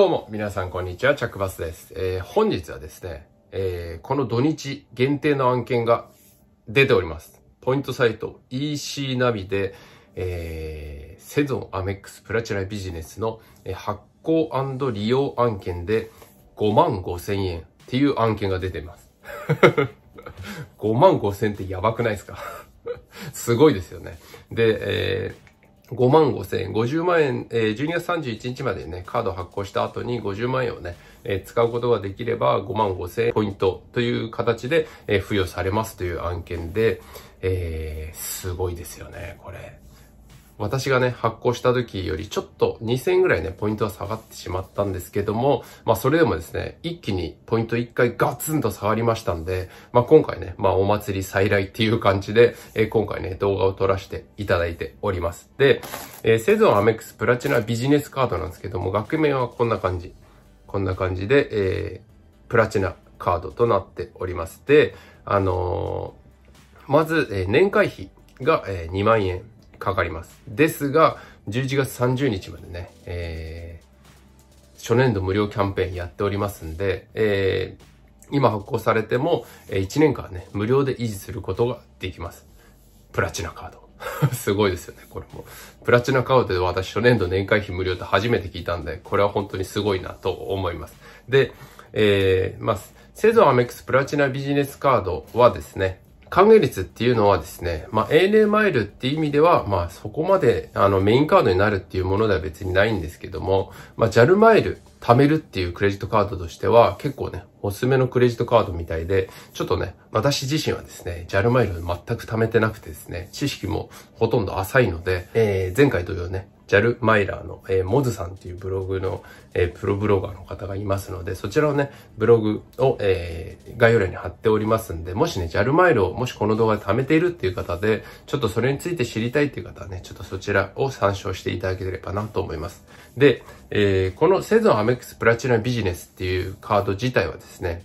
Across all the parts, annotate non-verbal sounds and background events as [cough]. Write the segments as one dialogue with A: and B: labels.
A: どうも、皆さんこんにちは、チャックバスです。えー、本日はですね、えー、この土日限定の案件が出ております。ポイントサイト EC ナビで、えー、セゾンアメックスプラチナビジネスの発行利用案件で5万5千円っていう案件が出ています。5万5千ってやばくないですか [laughs] すごいですよね。で、えー5万5千円、50万円、えー、12月31日までね、カード発行した後に50万円をね、えー、使うことができれば5万5千円ポイントという形で、えー、付与されますという案件で、えー、すごいですよね、これ。私がね、発行した時よりちょっと2000円ぐらいね、ポイントは下がってしまったんですけども、まあそれでもですね、一気にポイント1回ガツンと下がりましたんで、まあ今回ね、まあお祭り再来っていう感じで、えー、今回ね、動画を撮らせていただいております。で、えー、セゾンアメックスプラチナビジネスカードなんですけども、額面はこんな感じ。こんな感じで、えー、プラチナカードとなっております。で、あのー、まず、えー、年会費が、えー、2万円。かかります。ですが、11月30日までね、えー、初年度無料キャンペーンやっておりますんで、えー、今発行されても、1年間ね、無料で維持することができます。プラチナカード。[laughs] すごいですよね、これも。プラチナカードで私初年度年会費無料って初めて聞いたんで、これは本当にすごいなと思います。で、えー、まあ、セゾンアメックスプラチナビジネスカードはですね、還元率っていうのはですね、まあ、ANA マイルっていう意味では、まあ、そこまで、あの、メインカードになるっていうものでは別にないんですけども、まあ、JAL マイル、貯めるっていうクレジットカードとしては、結構ね、おすすめのクレジットカードみたいで、ちょっとね、私自身はですね、JAL マイル全く貯めてなくてですね、知識もほとんど浅いので、えー、前回同様ね、ジャルマイラーの、えー、モズさんっていうブログの、えー、プロブロガーの方がいますので、そちらをね、ブログを、えー、概要欄に貼っておりますんで、もしね、ジャルマイルをもしこの動画で貯めているっていう方で、ちょっとそれについて知りたいっていう方はね、ちょっとそちらを参照していただければなと思います。で、えー、このセゾンアメックスプラチナビジネスっていうカード自体はですね、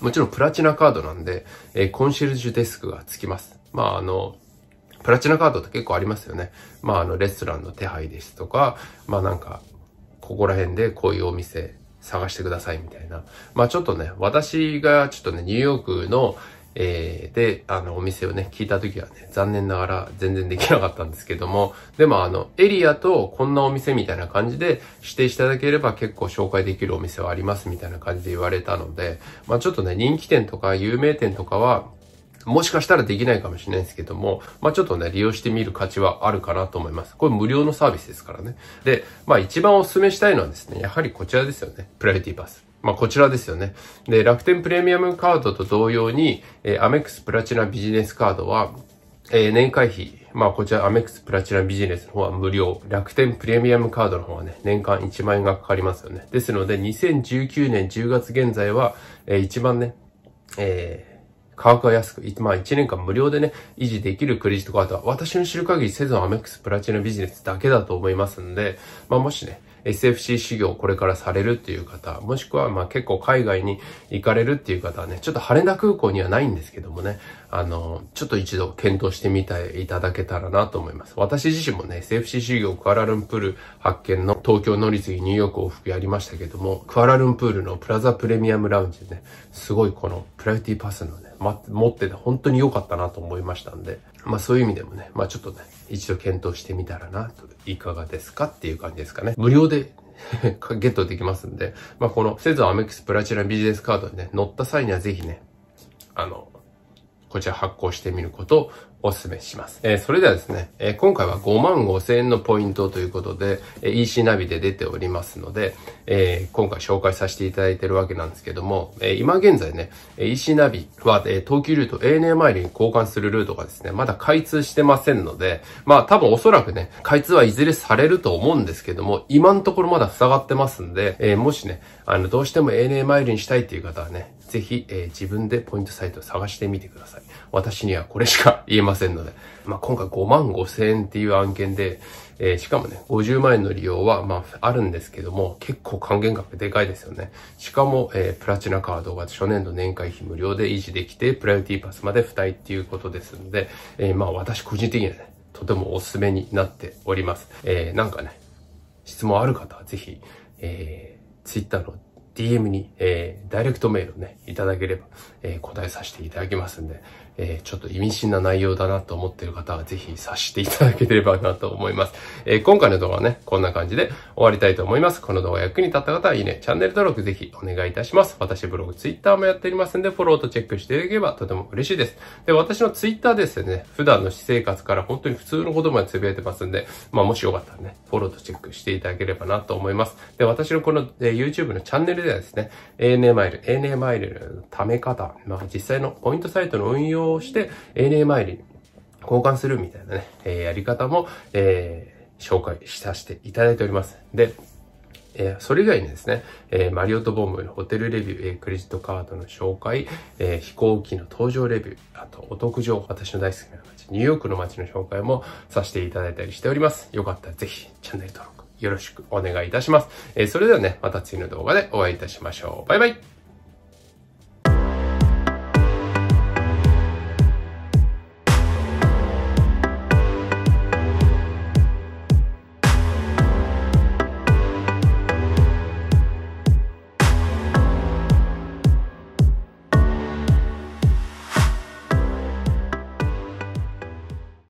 A: もちろんプラチナカードなんで、えー、コンシェルジュデスクがつきます。まあ、あの、プラチナカードって結構ありますよね。まあ、あの、レストランの手配ですとか、まあなんか、ここら辺でこういうお店探してくださいみたいな。まあちょっとね、私がちょっとね、ニューヨークの、えー、で、あの、お店をね、聞いた時はね、残念ながら全然できなかったんですけども、でもあの、エリアとこんなお店みたいな感じで指定していただければ結構紹介できるお店はありますみたいな感じで言われたので、まあちょっとね、人気店とか有名店とかは、もしかしたらできないかもしれないですけども、まあちょっとね、利用してみる価値はあるかなと思います。これ無料のサービスですからね。で、まあ一番お勧めしたいのはですね、やはりこちらですよね。プライティパス。まあ、こちらですよね。で、楽天プレミアムカードと同様に、えー、アメックスプラチナビジネスカードは、えー、年会費、まあ、こちらアメックスプラチナビジネスの方は無料。楽天プレミアムカードの方はね、年間1万円がかかりますよね。ですので、2019年10月現在は、えー、一番ね、えー、価格が安く、まあ1年間無料でね、維持できるクレジットカードは私の知る限りセゾンアメックスプラチナビジネスだけだと思いますんで、まあもしね、SFC 修行これからされるっていう方、もしくはまあ結構海外に行かれるっていう方はね、ちょっと羽田空港にはないんですけどもね、あの、ちょっと一度検討してみていただけたらなと思います。私自身もね、フ f c 修業クアラルンプール発見の東京乗り継ぎニューヨーク往復やりましたけども、クアラルンプールのプラザプレミアムラウンジでね、すごいこのプライオリティパスのね、ま、持ってて本当に良かったなと思いましたんで、まあそういう意味でもね、まあちょっとね、一度検討してみたらないかがですかっていう感じですかね。無料で [laughs] ゲットできますんで、まあこのセゾンアメックスプラチナビジネスカードにね、乗った際にはぜひね、あの、こちら発行してみることお勧めします。えー、それではですね、えー、今回は5万5千円のポイントということで、えー、EC ナビで出ておりますので、え今回紹介させていただいてるわけなんですけども、え今現在ね、EC ナビは、え東急ルート ANA マイルに交換するルートがですね、まだ開通してませんので、まあ多分おそらくね、開通はいずれされると思うんですけども、今のところまだ塞がってますんで、えもしね、あの、どうしても ANA マイルにしたいっていう方はね、ぜひ、え自分でポイントサイトを探してみてください。私にはこれしか言えません。ませんので、まあ、今回5万5千円っていう案件で、えー、しかもね、50万円の利用は、まあ、あるんですけども、結構還元額でかいですよね。しかも、えー、プラチナカードが初年度年会費無料で維持できて、プライオリティパスまで付帯っていうことですので、えー、まあ、私個人的にはね、とてもおすすめになっております。えー、なんかね、質問ある方はぜひ、えー、Twitter の DM に、えー、ダイレクトメールをね、いただければ、えー、答えさせていただきますんで、えー、ちょっと意味深な内容だなと思っている方は、ぜひ察していただければなと思います。[laughs] えー、今回の動画はね、こんな感じで終わりたいと思います。この動画役に立った方はいいね、チャンネル登録ぜひお願いいたします。私ブログ、ツイッターもやっておりますんで、フォローとチェックしていただければとても嬉しいです。で、私のツイッターですね、普段の私生活から本当に普通のことまでつぶやいてますんで、まあもしよかったらね、フォローとチェックしていただければなと思います。で、私のこの、えー、YouTube のチャンネルではですね、ANA マイル、ANA マイルのため方、まあ実際のポイントサイトの運用用して、ANA 参りに交換するみたいなね、えー、やり方も、えー、紹介しさせていただいております。で、えー、それ以外にですね、えー、マリオットボム、ホテルレビュー、えー、クレジットカードの紹介、えー、飛行機の搭乗レビュー、あとお得情報、私の大好きな街、ニューヨークの街の紹介もさせていただいたりしております。よかったらぜひチャンネル登録よろしくお願いいたします。えー、それではね、また次の動画でお会いいたしましょう。バイバイ